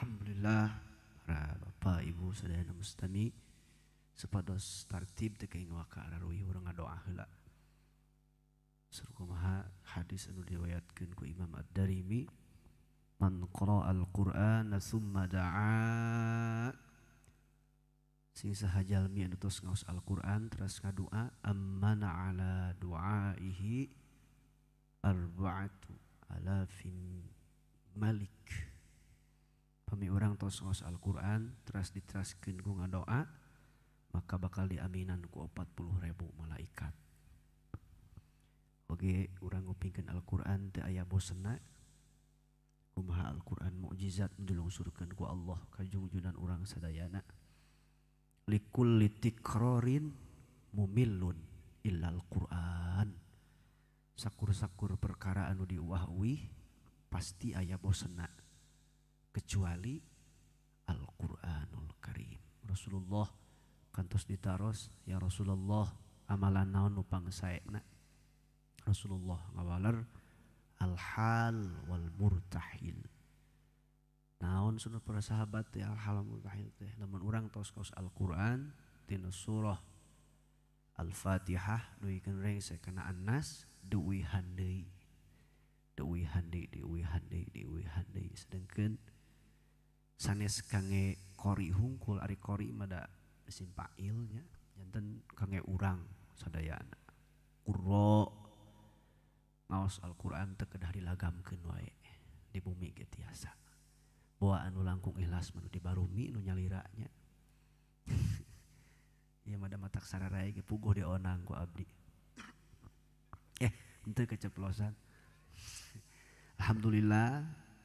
Alhamdulillah para bapak ibu saudara dan mustami sepados tartib teka ingin waka arawi orang doa heula surkumaha hadis anu diwayatkan ku Imam Ad-Darimi man al qur'ana summa da'a sing sahajal mi anu tos ngaus Al-Qur'an terus ngadua ammana ala du'aihi arba'atu alafin malik pami orang tos Alquran Al-Quran trust diteraskan ku doa maka bakal diaminan ku 40 ribu malaikat oke orang ngupingkan Al-Quran teu aya bosenna kumaha Al-Quran mukjizat menjelungsurkan ku Allah kajungjunan orang sadayana likul litikrorin mumilun illal Quran sakur-sakur perkara anu diuah pasti ayah bosenak kecuali Al-Qur'anul Karim. Rasulullah kantos ditaros ya Rasulullah amalan naon nupang pangsaena. Rasulullah ngawaler al-hal wal murtahil. Naon sunat para sahabat ya al-hal wal murtahil teh namun urang tos kaos Al-Qur'an tina surah Al-Fatihah duwi rengse kana an anas duwi handai. Duwi handai, duwi handai, duwi handai sedengkeun sanes kange kori hungkul ari kori mada mesin pailnya janten kange urang sadayana kurro ngaos Al-Quran tekedah lagam wae di bumi ge tiasa bahwa anu langkung ikhlas manu dibarumi nu nyaliranya iya mada matak sararai ge puguh di onang ku abdi eh ente keceplosan Alhamdulillah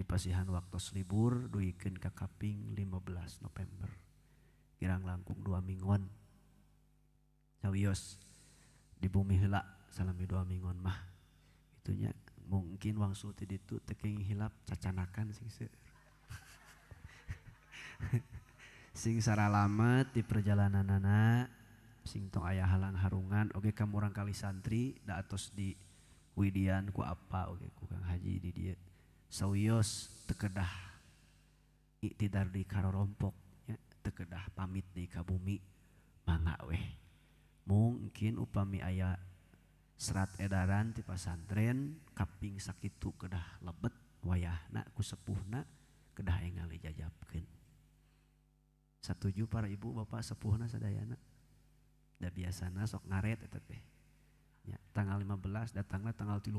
di pasihan waktu libur duikin kakaping 15 November girang langkung dua mingguan cawios di bumi hilak salami dua mingguan mah itunya mungkin wang suti itu teking hilap cacanakan sing seur sing saralamat di perjalanan anak sing tong ayah halang harungan oke kamu orang kali santri da atos di widian ku apa oke ku kang haji di dia Sawios tekedah iktidar di karo rompok ya, tekedah pamit di kabumi mangga weh mungkin upami ayah serat edaran di pasantren kaping sakitu kedah lebet wayah nak ku sepuhna kedah engal jajabkeun satuju para ibu bapak sepuhna sadayana dah biasa sok ngaret tetep. teh ya, tanggal 15 datanglah tanggal 30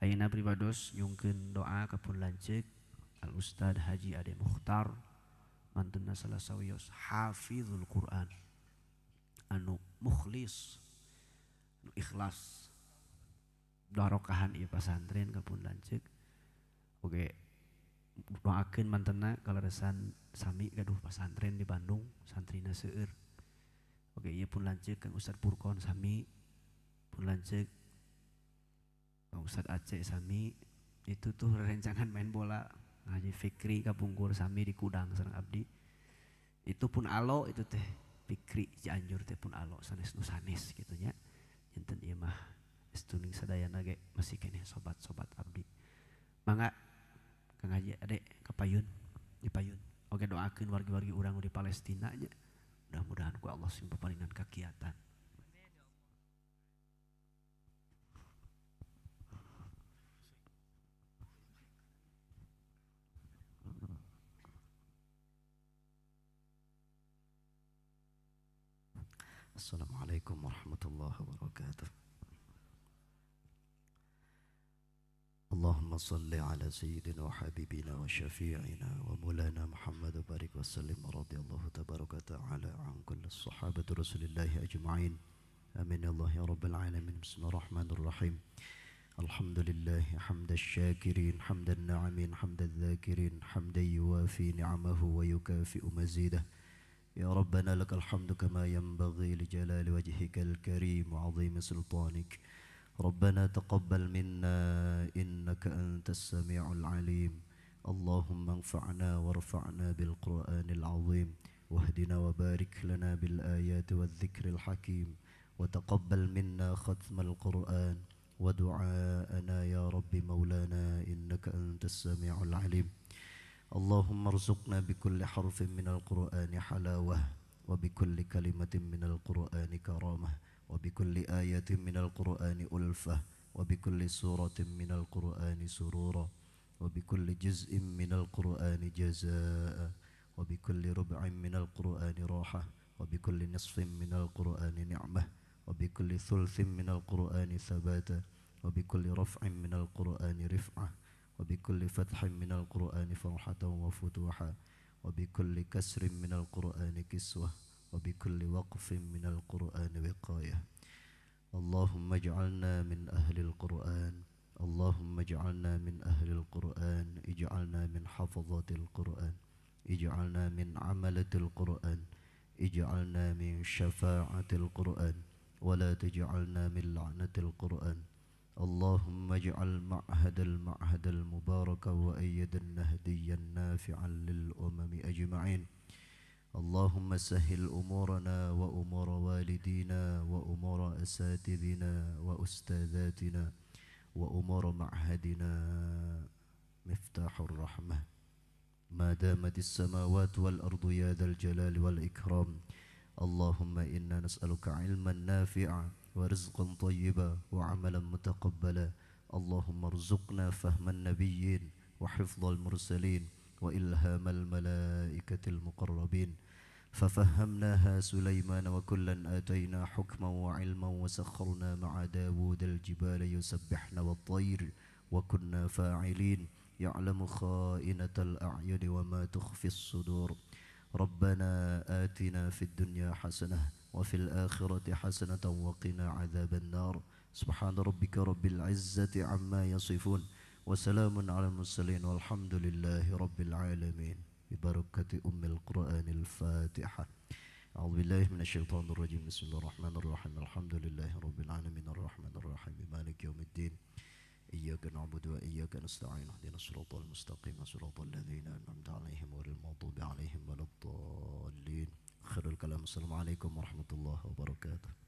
Ayeuna pribados nyungkeun doa ka pun lanceuk Al Ustad Haji Ade Mukhtar mantunna salah sawios hafizul Quran anu mukhlis anu ikhlas darokahan ieu pasantren ka pun lanceuk oge doakeun mantenna kaleresan sami gaduh pasantren di Bandung santrina seueur oge ieu pun lanceuk Kang Ustad Purkon sami pun lanceuk Ustadz Aceh Sami itu tuh rencangan main bola Haji Fikri Kapungkur Sami di Kudang Serang Abdi itu pun alo itu teh Fikri Cianjur teh pun alo sanes nu sanes gitunya jenten iya mah Stuning sadayana ge masih kene sobat-sobat Abdi mangga Kang Haji adek kapayun di payun oke doakan wargi-wargi orang di Palestina nya mudah-mudahan ku Allah sing palingan kegiatan السلام عليكم ورحمة الله وبركاته اللهم صل على سيدنا وحبيبنا وشفيعنا ومولانا محمد وبارك وسلم ورضي الله تبارك وتعالى عن كل الصحابة رسول الله أجمعين آمين الله يا رب العالمين بسم الله الرحمن الرحيم الحمد لله حمد الشاكرين حمد الناعمين حمد الذاكرين حمدا يوافي نعمه ويكافئ مزيده يا ربنا لك الحمد كما ينبغي لجلال وجهك الكريم وعظيم سلطانك ربنا تقبل منا إنك أنت السميع العليم اللهم انفعنا وارفعنا بالقرآن العظيم واهدنا وبارك لنا بالآيات والذكر الحكيم وتقبل منا ختم القرآن ودعاءنا يا رب مولانا إنك أنت السميع العليم اللهم ارزقنا بكل حرف من القرآن حلاوة وبكل كلمة من القرآن كرامة وبكل آية من القرآن ألفة وبكل سورة من القرآن سرورا وبكل جزء من القرآن جزاء وبكل ربع من القرآن راحة وبكل نصف من القرآن نعمة وبكل ثلث من القرآن ثباتا وبكل رفع من القرآن رفعة وبكل فتح من القرآن فرحة وفتوحا وبكل كسر من القرآن كسوة وبكل وقف من القرآن وقاية اللهم اجعلنا من أهل القرآن اللهم اجعلنا من أهل القرآن اجعلنا من حفظة القرآن اجعلنا من عملة القرآن اجعلنا من شفاعة القرآن ولا تجعلنا من لعنة القرآن اللهم اجعل معهد المعهد المبارك وأيد النهدي نافعا للأمم أجمعين اللهم سهل أمورنا وأمور والدينا وأمور أساتذنا وأستاذاتنا وأمور معهدنا مفتاح الرحمة ما دامت السماوات والأرض يا ذا الجلال والإكرام اللهم إنا نسألك علما نافعا ورزقا طيبا وعملا متقبلا اللهم ارزقنا فهم النبيين وحفظ المرسلين وإلهام الملائكة المقربين ففهمناها سليمان وكلا آتينا حكما وعلما وسخرنا مع داود الجبال يسبحن والطير وكنا فاعلين يعلم خائنة الأعين وما تخفي الصدور ربنا آتنا في الدنيا حسنة وفي الآخرة حسنة وقنا عذاب النار سبحان ربك رب العزة عما يصفون وسلام على المرسلين والحمد لله رب العالمين ببركة أم القرآن الفاتحة أعوذ بالله من الشيطان الرجيم بسم الله الرحمن الرحيم الحمد لله رب العالمين الرحمن الرحيم مالك يوم الدين إياك نعبد وإياك نستعين اهدنا الصراط المستقيم صراط الذين أنعمت عليهم غير المغضوب عليهم ولا الضالين خير الكلام السلام عليكم ورحمة الله وبركاته